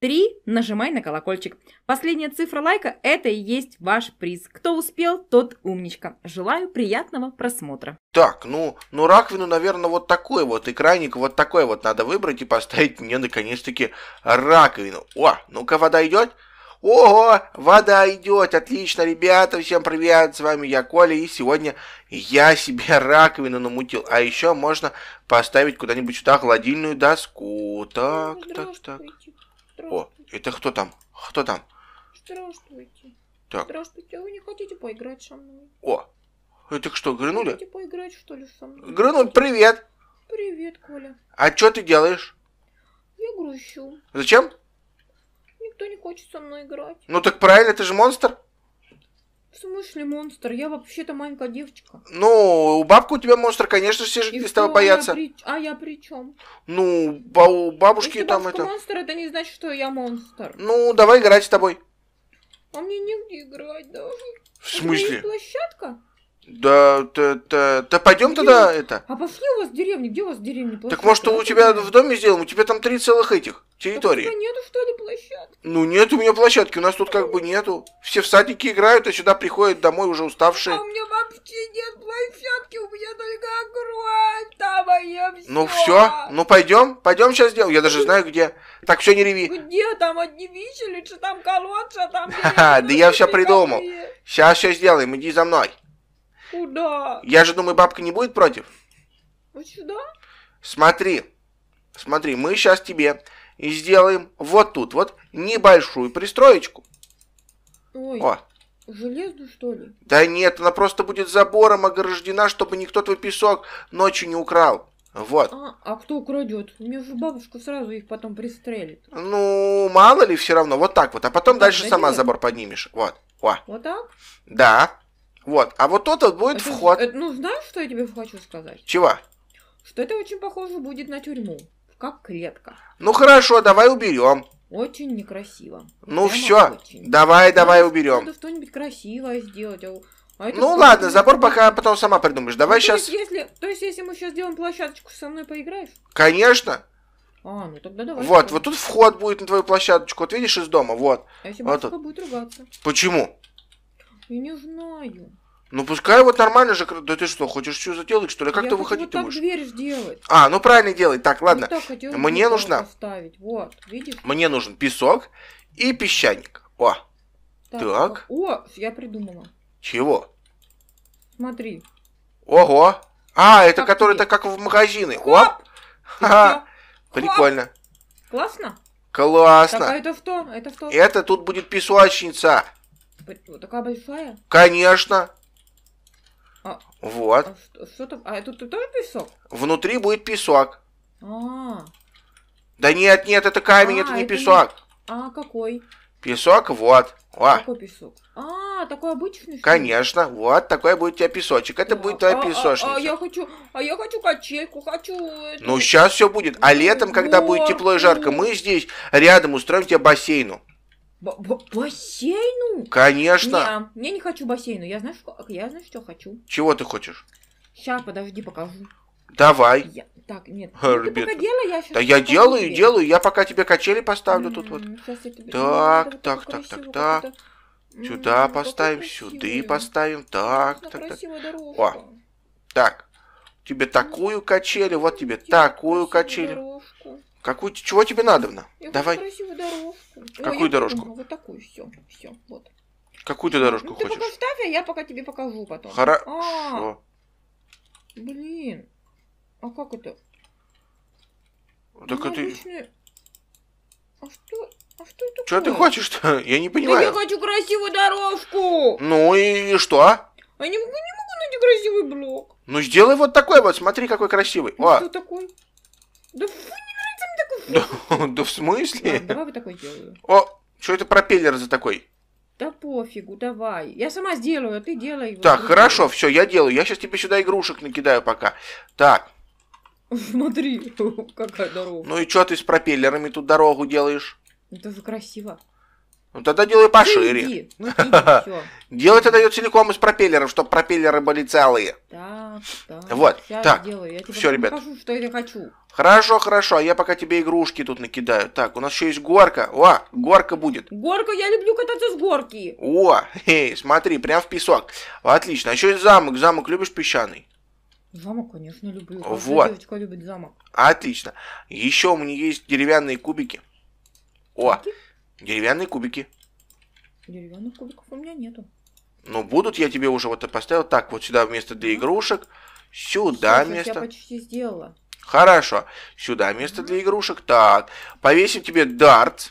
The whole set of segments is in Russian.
Три, нажимай на колокольчик. Последняя цифра лайка – это и есть ваш приз. Кто успел, тот умничка. Желаю приятного просмотра. Так, ну, ну раковину, наверное, вот такой вот, экранник вот такой вот надо выбрать и поставить мне, наконец-таки, раковину. О, ну-ка, вода идет? Ого, вода идет, отлично, ребята, всем привет, с вами я, Коля, и сегодня я себе раковину намутил, а еще можно поставить куда-нибудь сюда холодильную доску, так, так, так. О, это кто там? Кто там? Здравствуйте. Так. Здравствуйте, а вы не хотите поиграть со мной? О, вы так что, грынули? Хотите поиграть, что ли, со мной? Грынул, привет. Привет, Коля. А что ты делаешь? Я грущу. Зачем? Никто не хочет со мной играть. Ну так правильно, ты же монстр. В смысле монстр? Я вообще-то маленькая девочка. Ну, бабка у тебя монстр, конечно, все же перестала бояться. Я при... А я при чем? Ну, ба- у бабушки Если там это... монстр, это не значит, что я монстр. Ну, давай играть с тобой. А мне негде играть даже. В смысле? У меня есть площадка? Да, да, да, да пойдем тогда это. А пошли у вас деревни, где у вас деревни площадка? Так может, у тебя в доме сделаем, у тебя там три целых этих территории. Так у тебя нету, что ли, площадки? Ну, нет у меня площадки, у нас тут как бы нету. Все в садике играют, а сюда приходят домой уже уставшие. А у меня вообще нет площадки, у меня только огромная там а все. Ну, все, ну пойдем, пойдем сейчас сделаем, я даже знаю где. Так, все, не реви. Где там одни виселицы, там колодцы, там... Да я все придумал. Сейчас все сделаем, иди за мной. Куда? Я же думаю, бабка не будет против. Вот сюда? Смотри, смотри, мы сейчас тебе и сделаем вот тут вот небольшую пристроечку. Ой, О. железную что ли? Да нет, она просто будет забором ограждена, чтобы никто твой песок ночью не украл. Вот. А, а кто украдет? У меня же бабушка сразу их потом пристрелит. Ну, мало ли, все равно, вот так вот. А потом да, дальше да сама нет. забор поднимешь. Вот. О. Вот так? Да. Вот. А вот тот вот будет это, вход. Это, ну, знаешь, что я тебе хочу сказать? Чего? Что это очень похоже будет на тюрьму. Как клетка. Ну хорошо, давай уберем. Очень некрасиво. Ну Прямо все, очень. давай, давай уберем. Надо что-нибудь красивое сделать. А, а ну ладно, забор пока а потом сама придумаешь. Ну, давай ну, сейчас. То есть, если, то есть, если мы сейчас сделаем площадочку, со мной поиграешь? Конечно. А, ну тогда давай. Вот, вот тут вход будет на твою площадочку. Вот видишь из дома, вот. А если вот будет ругаться? Почему? Я не знаю. Ну пускай вот нормально же, да ты что, хочешь все заделать, что ли? Как то выходить вот ты так можешь? дверь сделать. А, ну правильно делай. Так, ладно. Вот так Мне нужно. Поставить. Вот, видишь? Мне нужен песок и песчаник. О. Так. так. О, я придумала. Чего? Смотри. Ого. А, это как который-то как в магазины. Хоп. Оп. Ха-ха. Прикольно. Хоп. Классно? Классно. Так, а это что? Это что? Это тут будет песочница. Типа, типа, такая большая? Конечно. А, вот. А что, что там? А тут тоже песок? Внутри будет песок. А. Да нет, нет, это камень, а, это не это песок. Не... А какой? Песок, вот. О. Какой песок? А, такой обычный? Конечно, что вот такой будет у тебя песочек. Это а, будет твоя а, а песочница. А, а я хочу, а я хочу качельку, хочу. Ну сейчас все будет. А летом, когда вот. будет тепло и жарко, мы здесь рядом устроим тебе бассейну. Б -б бассейну? Конечно. Не, я не хочу бассейну. Я знаю, что, я знаю, что хочу. Чего ты хочешь? Сейчас, подожди, покажу. Давай. Я... Так, нет. Ха, ну, ты пока делай, я сейчас... Да я делаю, тебе. делаю. Я пока тебе качели поставлю mm -hmm. тут вот. Тебе... Так, ну, так, так, так, так. Сюда mm поставим, сюда поставим. Так, так, так. Дорожка. О, так. Тебе такую качели, вот тебе такую качели. Дорожку. Какую, чего тебе надо? Я Давай. Ну, Какую Ой, дорожку? вот такую, все, все, вот. Какую ты дорожку ну, хочешь? Ты пока ставь, а я пока тебе покажу потом. Хорошо. А, блин, а как это? Ну, так это... Обычные... А что? А что это Что ты хочешь-то? Я не понимаю. Да я хочу красивую дорожку. Ну и что? А, а не могу, не могу найти красивый блок. Ну сделай вот такой вот, смотри, какой красивый. Ну, О. Что такой? Да фу, Да, в смысле? давай вот такой делаю. О, что это пропеллер за такой? Да пофигу, давай. Я сама сделаю, а ты делай. Так, хорошо, все, я делаю. Я сейчас тебе сюда игрушек накидаю пока. Так. Смотри, какая дорога. Ну и что ты с пропеллерами тут дорогу делаешь? Это же красиво. Ну тогда делай пошире. Иди, ну иди, Делай ее целиком из пропеллеров, чтобы пропеллеры были целые. Да понятно. Вот. Я так. Делаю. Я тебе Все, ребят. покажу, что я хочу. Хорошо, хорошо. А я пока тебе игрушки тут накидаю. Так, у нас еще есть горка. О, горка будет. Горка, я люблю кататься с горки. О, эй, смотри, прям в песок. Отлично. А еще есть замок. Замок любишь песчаный? Замок, конечно, люблю. вот. девочка любит замок. Отлично. Еще у меня есть деревянные кубики. О, кубики? деревянные кубики. Деревянных кубиков у меня нету. Ну, будут, я тебе уже вот поставил. Так, вот сюда вместо для ну, игрушек. Сюда Сейчас место. Я почти сделала. Хорошо. Сюда место для игрушек. Так. Повесим тебе дартс.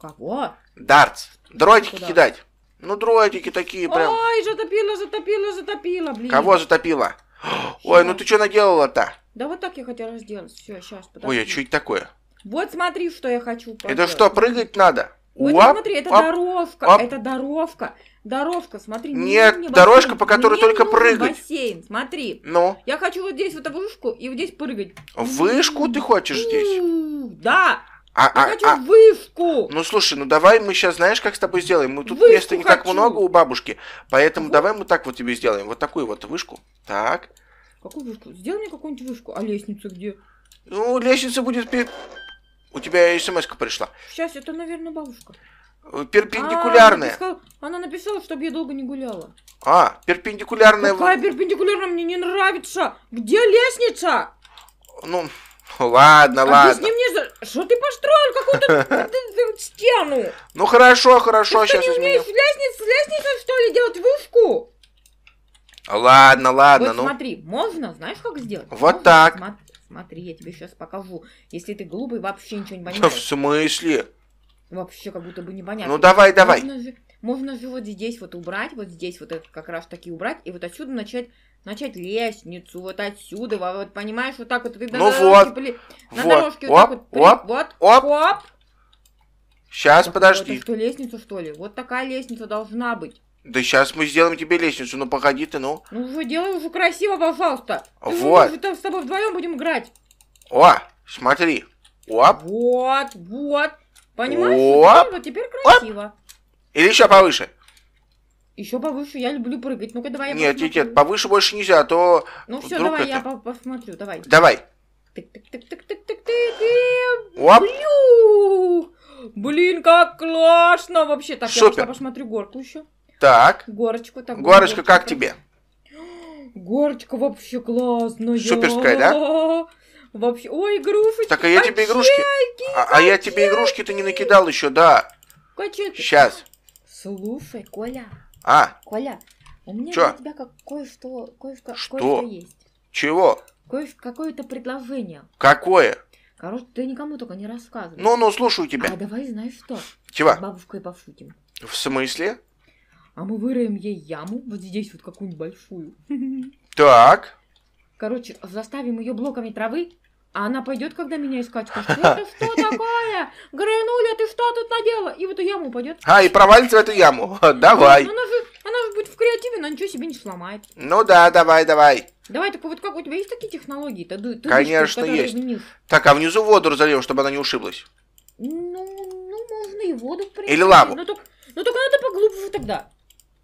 Кого? Дартс. Дротики кидать. Ну, дротики такие прям. Ой, затопила, затопила, затопила, блин. Кого затопила? Сейчас. Ой, ну ты что наделала-то? Да вот так я хотела сделать. Все, сейчас, подожди. Ой, а что это такое? Вот смотри, что я хочу. Поделать. Это что, прыгать надо? Вот Уап, смотри, это оп, дорожка, оп. это дорожка. Дорожка, смотри. Нет, мне дорожка, бассейн. по которой мне только прыгать. бассейн, смотри. Ну? Я хочу вот здесь вот эту вышку и вот здесь прыгать. Вышку ты хочешь здесь? Да. А, я а, хочу а... вышку. Ну слушай, ну давай мы сейчас, знаешь, как с тобой сделаем? Мы тут вышку места не хочу. так много у бабушки, поэтому давай мы так вот тебе сделаем, вот такую вот вышку. Так. Какую вышку? Сделай мне какую-нибудь вышку. А лестница где? Ну лестница будет. У тебя смс пришла. Сейчас это, наверное, бабушка. Э, перпендикулярная. А, она, написала, она написала, чтобы я долго не гуляла. А, перпендикулярная. Какая перпендикулярная? Мне не нравится. Где лестница? Ну, ладно, Объясни ладно. Объясни мне, что ты построил какую-то э, э, стену? Ну, хорошо, хорошо, сейчас изменю. Ты не умеешь с лестницей, что ли, делать вышку? Ладно, ладно, вот ну. смотри, можно, знаешь, как сделать? Вот можно? так. Смотри, я тебе сейчас покажу. Если ты глупый, вообще ничего не понимаешь. Да В смысле? Вообще как будто бы непонятно. Ну давай, давай. Можно же, можно же вот здесь вот убрать, вот здесь вот это как раз таки убрать, и вот отсюда начать начать лестницу, вот отсюда, вот понимаешь, вот так вот ты ну на вот, дорожке, вот, на дорожке вот, вот так вот, оп, вот, оп, оп. Сейчас, так подожди. Это что, лестницу, что ли? Вот такая лестница должна быть. Да сейчас мы сделаем тебе лестницу, ну погоди ты, ну. Ну уже делай уже красиво, пожалуйста. вот. Мы же с тобой вдвоем будем играть. О, смотри. Оп. Вот, вот. Понимаешь? Оп. Вот теперь красиво. Или еще повыше? Еще повыше, я люблю прыгать. Ну-ка, давай я Нет, посмотрю. нет, нет, повыше больше нельзя, а то Ну все, давай это... я по посмотрю, давай. Давай. Тык-тык-тык-тык-тык-тык. Оп. Блин, как классно вообще. Так, Супер. я посмотрю горку еще. Так. Горочку. Так, Горочка, горочка как тебе? Горочка вообще классная. Суперская, да? Вообще, ой, игрушечки. Так, а я тебе игрушки... А, а я тебе игрушки-то не накидал еще, да. Кочет. Сейчас. Слушай, Коля. А? Коля, у меня Чё? для тебя кое-что кое что? кое есть. Чего? Какое-то предложение. Какое? Короче, ты никому только не рассказывай. Ну-ну, слушаю тебя. А давай знаешь что? Чего? С бабушкой пошутим. В смысле? А мы выроем ей яму, вот здесь вот какую-нибудь большую. Так. Короче, заставим ее блоками травы а она пойдет, когда меня искать, скажет, что это что такое? Грынуля, ты что тут надела? И в эту яму пойдет. А, и провалится в эту яму. Давай. Она же, она же будет в креативе, она ничего себе не сломает. Ну да, давай, давай. Давай, так вот как у тебя есть такие технологии? Ты, ты Конечно, есть. Вниз? Так, а внизу воду разольем, чтобы она не ушиблась. Ну, ну можно и воду, в принципе. Или лаву. Но ну, только ну, так надо поглубже тогда.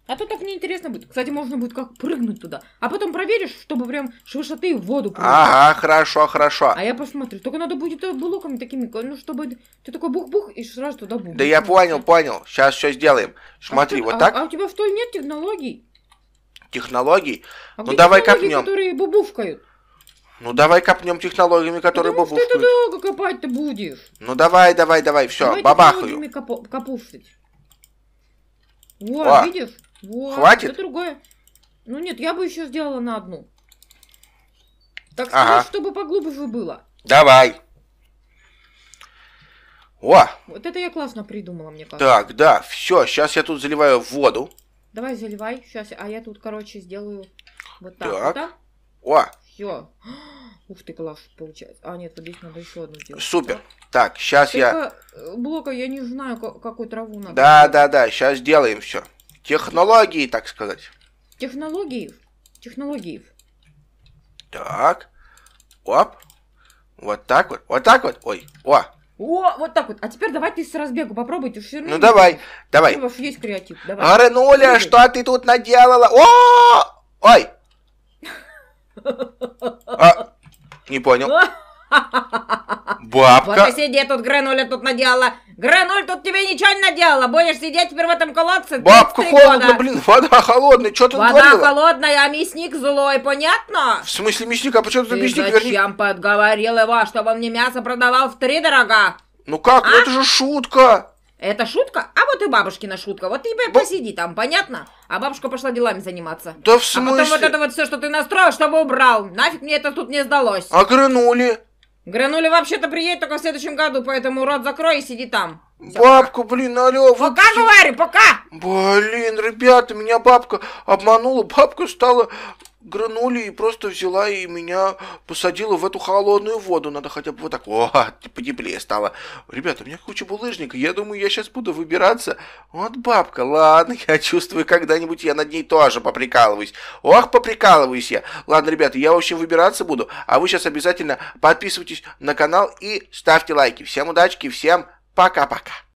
А то так неинтересно будет. Кстати, можно будет как прыгнуть туда. А потом проверишь, чтобы прям с высоты в воду прыгнуть. Ага, хорошо, хорошо. А я посмотрю. Только надо будет э, блоками такими, ну, чтобы ты такой бух-бух и сразу туда бух. Да я понял, понял. Сейчас все сделаем. А Смотри, а вот так. А, у тебя в той нет технологий? Технологий? А ну, давай копнем. которые бубувкают? Ну, давай копнем технологиями, которые Потому бубувкают. что ты долго копать-то будешь. Ну, давай, давай, давай, все, давай бабахаю. Давай технологиями копу капуфтить. Вот, О. видишь? Вот, Хватит? Это другое. Ну нет, я бы еще сделала на одну. Так сказать, ага. чтобы поглубже было. Давай. О! Вот это я классно придумала, мне кажется. Так, да, все, сейчас я тут заливаю воду. Давай заливай, сейчас, а я тут, короче, сделаю вот так. Так. Вот так. О! Все. Ух ты, класс получается. А, нет, вот здесь надо еще одну сделать. Супер. Так, сейчас Только я... Э, блока я не знаю, какую траву надо. Да, делать. да, да, сейчас сделаем все технологии, так сказать. Технологий. Технологий. Так. Оп. Вот так вот. Вот так вот. Ой. О. О, вот так вот. А теперь давайте с разбегу попробуйте Ты все ну давай, давай. У вас есть креатив. Давай. Грануля, что ты тут наделала? О! Ой! А, не понял. Бабка. Вот и сиди тут, грануля тут наделала. Грануль тут тебе ничего не наделала. Будешь сидеть теперь в этом колодце Бабка холодно, года. блин, вода холодная. Что ты Вода натворила? холодная, а мясник злой, понятно? В смысле мясника? А почему ты, ты мясник? Ты зачем верни... подговорил его, чтобы он мне мясо продавал в три дорога? Ну как? Ну а? Ну, это же шутка. Это шутка? А вот и бабушкина шутка. Вот ты Б... посиди там, понятно? А бабушка пошла делами заниматься. Да в смысле? А потом вот это вот все, что ты настроил, чтобы убрал. Нафиг мне это тут не сдалось. А гранули? Грануля вообще-то приедет только в следующем году, поэтому рот закрой и сиди там. Все, Бабку, пока. блин, алло, вы... Пока, говорю, пока! Блин, ребята, меня бабка обманула, бабка стала гранули и просто взяла и меня посадила в эту холодную воду. Надо хотя бы вот так. О, потеплее типа стало. Ребята, у меня куча булыжника. Я думаю, я сейчас буду выбираться. Вот бабка. Ладно, я чувствую, когда-нибудь я над ней тоже поприкалываюсь. Ох, поприкалываюсь я. Ладно, ребята, я, в общем, выбираться буду. А вы сейчас обязательно подписывайтесь на канал и ставьте лайки. Всем удачки, всем пока-пока.